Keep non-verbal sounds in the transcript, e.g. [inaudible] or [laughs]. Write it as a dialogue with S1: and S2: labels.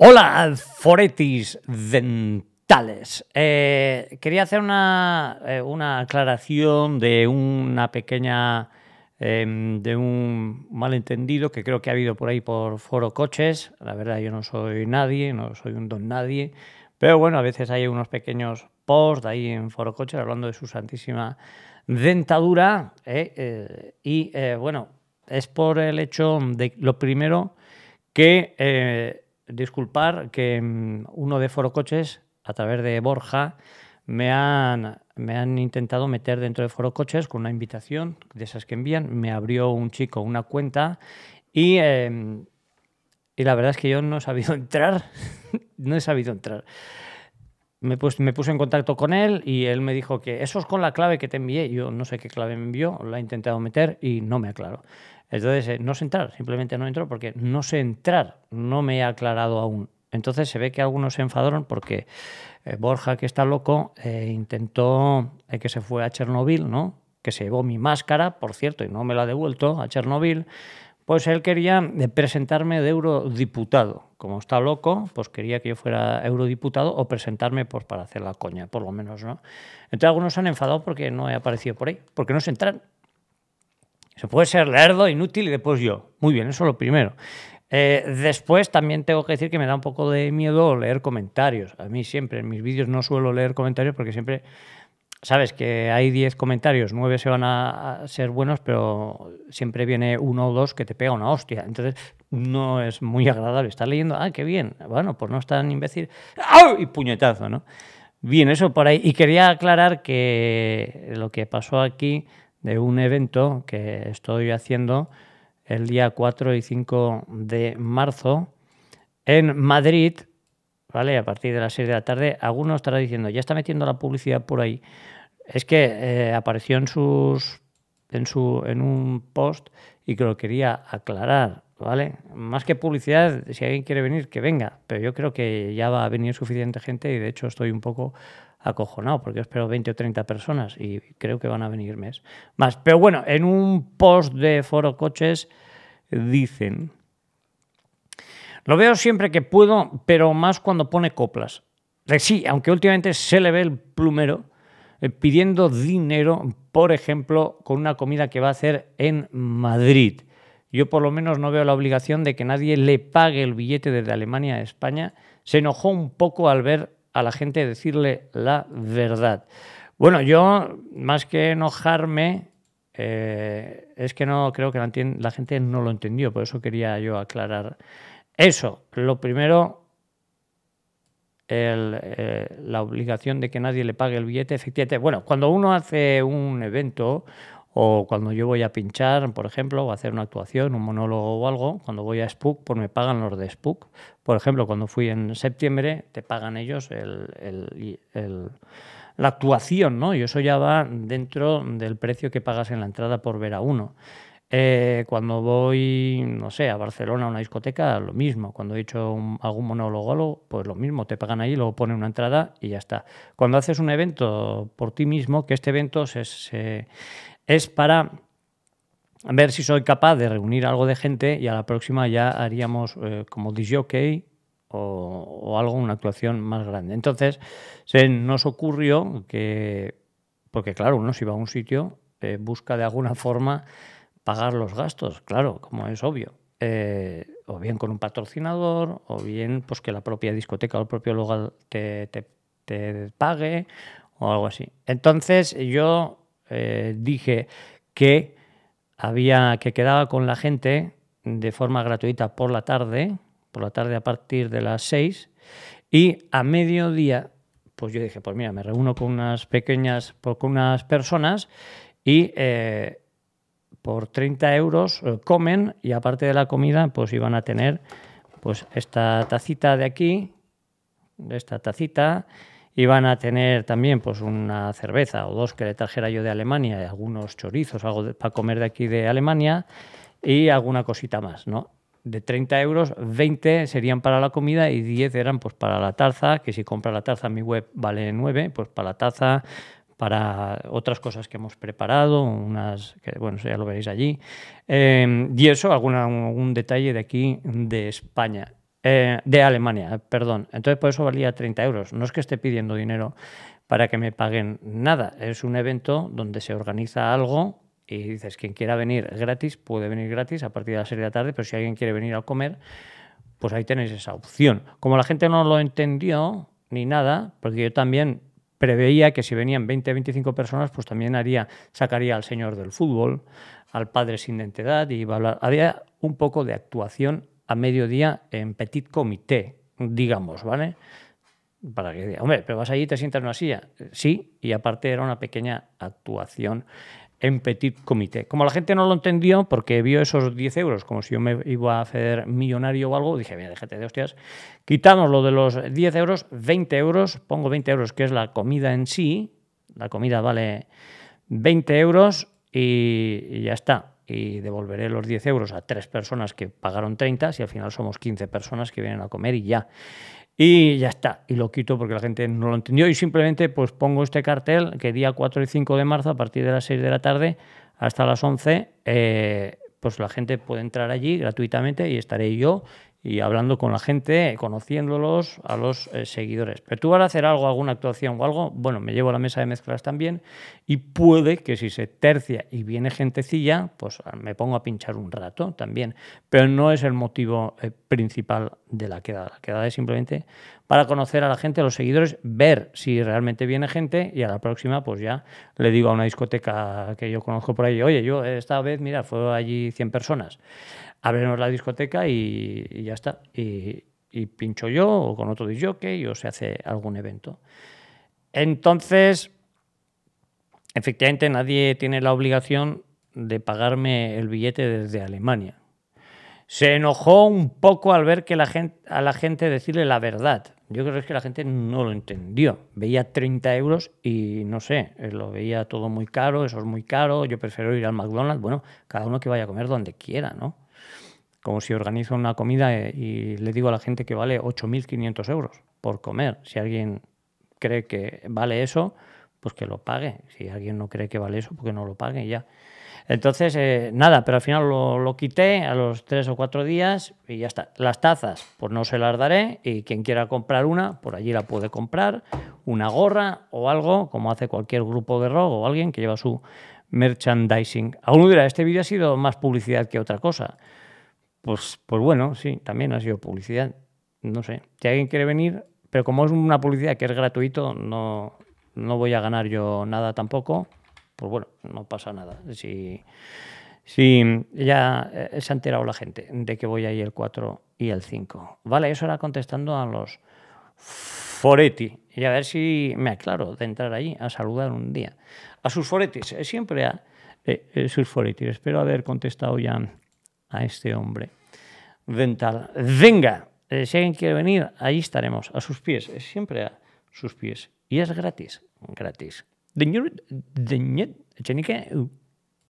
S1: Hola, foretis dentales. Eh, quería hacer eh, una, aclaración de una pequeña. Em, de un malentendido que creo que ha habido por ahí por Foro Coches. La verdad, yo no soy nadie, no soy un don nadie. Pero bueno, a veces hay unos pequeños posts ahí en Foro Coches hablando de su santísima dentadura. Eh, y bueno, es por el hecho de lo primero que disculpar que mm, uno de Foro Coches, a través de Borja, me han, me han intentado meter dentro de Foro Coches con una invitación de esas que envían. Me abrió un chico una cuenta y, em, y la verdad es que yo no he sabido [laughs] entrar. no he sabido entrar. Me, me, puse en contacto con él y él me dijo que eso es con la clave que te envié. Yo no sé qué clave me envió, la he intentado meter y no me aclaro. Entonces, eh, no sé entrar, simplemente no entro porque no sé entrar, no me he aclarado aún. Entonces se ve que algunos se enfadaron porque eh, Borja, que está loco, eh, intentó que se fue a Chernobyl, ¿no? Que se llevó mi máscara, por cierto, y no me la ha devuelto a Chernobyl. Pues él quería presentarme de eurodiputado. Como está loco, pues quería que yo fuera eurodiputado o presentarme pues, para hacer la coña, por lo menos, ¿no? Entonces algunos se han enfadado porque no he aparecido por ahí, porque no se entran. Se puede ser lerdo, inútil y después yo. Muy bien, eso es lo primero. Eh, después también tengo que decir que me da un poco de miedo leer comentarios. A mí siempre en mis vídeos no suelo leer comentarios porque siempre sabes que hay 10 comentarios, 9 se van a, ser buenos, pero siempre viene uno o dos que te pega una hostia. Entonces no es muy agradable estar leyendo, ah, qué bien, bueno, pues no es tan imbécil, ¡Ay! y puñetazo, ¿no? Bien, eso por ahí. Y quería aclarar que lo que pasó aquí de un evento que estoy haciendo el día 4 y 5 de marzo en Madrid, ¿vale? A partir de las 6 de la tarde, alguno estará diciendo, ya está metiendo la publicidad por ahí. Es que eh, apareció en sus en su en un post y que lo quería aclarar, ¿vale? Más que publicidad, si alguien quiere venir, que venga, pero yo creo que ya va a venir suficiente gente y de hecho estoy un poco acojonado, porque espero 20 o 30 personas y creo que van a venir mes, más. Pero bueno, en un post de Foro Coches dicen, lo veo siempre que puedo, pero más cuando pone coplas. Eh, sí, aunque últimamente se le ve el plumero eh, pidiendo dinero, por ejemplo, con una comida que va a hacer en Madrid. Yo por lo menos no veo la obligación de que nadie le pague el billete desde Alemania a España. Se enojó un poco al ver a la gente decirle la verdad. Bueno, yo más que enojarme, eh, es que no creo que la, gente no lo entendió, por eso quería yo aclarar eso. Lo primero, eh, la obligación de que nadie le pague el billete, efectivamente. Bueno, cuando uno hace un evento o cuando yo voy a pinchar, por ejemplo, o hacer una actuación, un monólogo o algo, cuando voy a Spook, pues me pagan los de Spook. Por ejemplo, cuando fui en septiembre, te pagan ellos la actuación, ¿no? Y eso ya va dentro del precio que pagas en la entrada por ver a uno. Eh, cuando voy, no sé, a Barcelona a una discoteca, lo mismo. Cuando he hecho algún monólogo, pues lo mismo. Te pagan ahí, luego ponen una entrada y ya está. Cuando haces un evento por ti mismo, que este evento se es para ver si soy capaz de reunir algo de gente y a la próxima ya haríamos eh, como disjockey o, o algo, una actuación más grande. Entonces, se nos ocurrió que, porque claro, uno si va a un sitio eh, busca de alguna forma pagar los gastos, claro, como es obvio. Eh, o bien con un patrocinador, o bien pues que la propia discoteca o el propio lugar te pague, o algo así. Entonces yo eh, dije que había que quedaba con la gente de forma gratuita por la tarde, por la tarde a partir de las 6 y a mediodía pues yo dije, pues mira, me reúno con unas pequeñas, con unas personas y eh, por 30 euros eh, comen y aparte de la comida pues iban a tener pues esta tacita de aquí, esta tacita, iban a tener también pues una cerveza o dos que le trajera yo de Alemania, y algunos chorizos, algo para comer de aquí de Alemania y alguna cosita más, ¿no? De 30 euros, 20 serían para la comida y 10 eran pues para la taza, que si compra la taza en mi web vale 9, pues para la taza, para otras cosas que hemos preparado, unas que, bueno, ya lo veréis allí. Em, y eso, algún detalle de aquí de España. Eh, de Alemania, eh, perdón. Entonces por eso valía 30 euros. No es que esté pidiendo dinero para que me paguen nada. Es un evento donde se organiza algo y dices, quien quiera venir gratis, puede venir gratis a partir de las 6 de la tarde, pero si alguien quiere venir a comer, pues ahí tenéis esa opción. Como la gente no lo entendió ni nada, porque yo también preveía que si venían 20, 25 personas, pues también haría, sacaría al señor del fútbol, al padre sin identidad, y iba Había un poco de actuación a mediodía en Petit Comité, digamos, ¿vale? Para que hombre, pero vas allí y te sientas en una silla. Sí, y aparte era una pequeña actuación en petit comité. Como la gente no lo entendió porque vio esos 10 euros, como si yo me iba a hacer millonario o algo, dije, mira, déjate de hostias, quitamos lo de los 10 euros, 20 euros, pongo 20 euros, que es la comida en sí, la comida vale 20 euros y ya está y devolveré los 10 euros a tres personas que pagaron 30, si al final somos 15 personas que vienen a comer y ya. Y ya está, y lo quito porque la gente no lo entendió y simplemente pues pongo este cartel que día 4 y 5 de marzo a partir de las 6 de la tarde hasta las 11 eh, pues la gente puede entrar allí gratuitamente y estaré yo y hablando con la gente, conociéndolos a los eh, seguidores. Pero tú vas a hacer algo, alguna actuación o algo, bueno, me llevo a la mesa de mezclas también y puede que si se tercia y viene gentecilla, pues ah, me pongo a pinchar un rato también. Pero no es el motivo eh, principal de la quedada. La quedada es simplemente para conocer a la gente, a los seguidores, ver si realmente viene gente y a la próxima pues ya le digo a una discoteca que yo conozco por ahí, oye, yo esta vez, mira, fue allí 100 personas abrimos la discoteca y, ya está. Y, pincho yo o con otro disjockey o se hace algún evento. Entonces, efectivamente, nadie tiene la obligación de pagarme el billete desde Alemania. Se enojó un poco al ver que la gente, a la gente decirle la verdad. Yo creo que, es que la gente no lo entendió. Veía 30 euros y no sé, eh, lo veía todo muy caro, eso es muy caro, yo prefiero ir al McDonald's. Bueno, cada uno que vaya a comer donde quiera, ¿no? como si organizo una comida eh, y le digo a la gente que vale 8.500 euros por comer. Si alguien cree que vale eso, pues que lo pague. Si alguien no cree que vale eso, pues que no lo pague ya. Entonces, eh, nada, pero al final lo, quité a los tres o cuatro días y ya está. Las tazas, pues no se las daré y quien quiera comprar una, por allí la puede comprar, una gorra o algo, como hace cualquier grupo de rock o alguien que lleva su merchandising. Aún dirá, este vídeo ha sido más publicidad que otra cosa pues, pues bueno, sí, también ha sido publicidad. No sé, si alguien quiere venir, pero como es una publicidad que es gratuito, no, no voy a ganar yo nada tampoco. Pues bueno, no pasa nada. Si, ya eh, se ha enterado la gente de que voy ahí el 4 y el 5. Vale, eso era contestando a los foretti. Y a ver si me aclaro de entrar allí a saludar un día. A sus Foretis, eh, siempre a eh, sus Foretis. Espero haber contestado ya a este hombre dental. Venga, si alguien quiere venir, ahí estaremos, a sus pies, siempre a sus pies. Y es gratis, gratis.